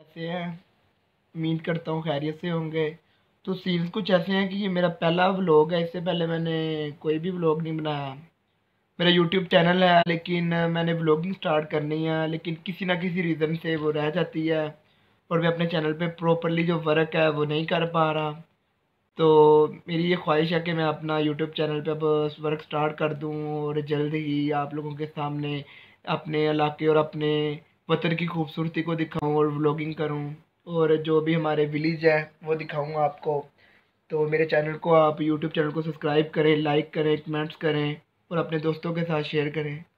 ऐसे हैं उम्मीद करता हूँ खैरियत से होंगे तो सीन्स कुछ ऐसे हैं कि ये मेरा पहला व्लॉग है इससे पहले मैंने कोई भी व्लॉग नहीं बनाया मेरा यूट्यूब चैनल है लेकिन मैंने व्लॉगिंग स्टार्ट करनी है लेकिन किसी ना किसी रीज़न से वो रह जाती है और मैं अपने चैनल पे प्रॉपरली जो वर्क है वो नहीं कर पा रहा तो मेरी ये ख्वाहिश है कि मैं अपना यूट्यूब चैनल पर अब वर्क स्टार्ट कर दूँ और जल्द ही आप लोगों के सामने अपने इलाके और अपने वतन की खूबसूरती को दिखाऊँ और व्लॉगिंग करूँ और जो भी हमारे विलेज है वो दिखाऊँगा आपको तो मेरे चैनल को आप यूट्यूब चैनल को सब्सक्राइब करें लाइक करें कमेंट्स करें और अपने दोस्तों के साथ शेयर करें